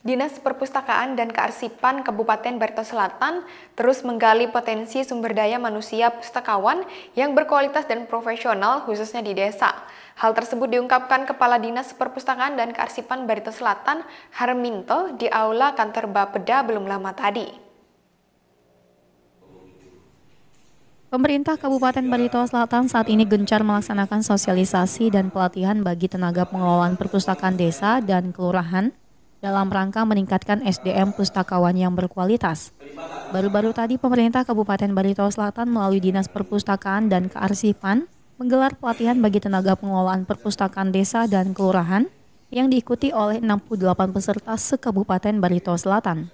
Dinas Perpustakaan dan Kearsipan Kabupaten Barito Selatan terus menggali potensi sumber daya manusia pustakawan yang berkualitas dan profesional khususnya di desa. Hal tersebut diungkapkan Kepala Dinas Perpustakaan dan Kearsipan Barito Selatan Harminto di Aula Kantor Bapeda belum lama tadi. Pemerintah Kabupaten Barito Selatan saat ini gencar melaksanakan sosialisasi dan pelatihan bagi tenaga pengelolaan perpustakaan desa dan kelurahan dalam rangka meningkatkan SDM pustakawan yang berkualitas. Baru-baru tadi pemerintah Kabupaten Barito Selatan melalui Dinas Perpustakaan dan Kearsipan menggelar pelatihan bagi tenaga pengelolaan perpustakaan desa dan kelurahan yang diikuti oleh 68 peserta sekabupaten Barito Selatan.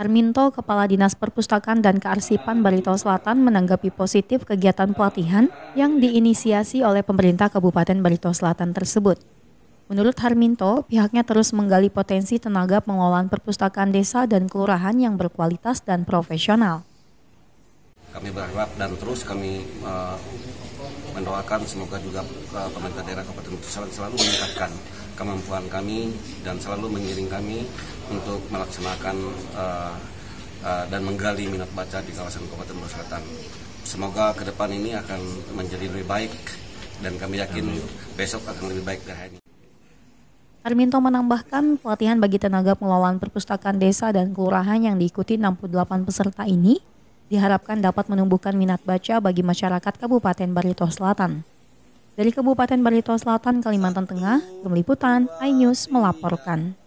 Arminto, Kepala Dinas Perpustakaan dan Kearsipan Barito Selatan menanggapi positif kegiatan pelatihan yang diinisiasi oleh pemerintah Kabupaten Barito Selatan tersebut. Menurut Harminto, pihaknya terus menggali potensi tenaga pengelolaan perpustakaan desa dan kelurahan yang berkualitas dan profesional. Kami berharap dan terus kami uh, mendoakan semoga juga uh, pemerintah daerah Kabupaten Tusalan selalu meningkatkan kemampuan kami dan selalu mengiring kami untuk melaksanakan uh, uh, dan menggali minat baca di kawasan Kabupaten Bogor Selatan. Semoga ke depan ini akan menjadi lebih baik dan kami yakin Amin. besok akan lebih baik dari hari ini. Arminto menambahkan pelatihan bagi tenaga pengelolaan perpustakaan desa dan kelurahan yang diikuti 68 peserta ini diharapkan dapat menumbuhkan minat baca bagi masyarakat Kabupaten Barito Selatan. Dari Kabupaten Barito Selatan, Kalimantan Tengah, Tim Liputan, iNews melaporkan.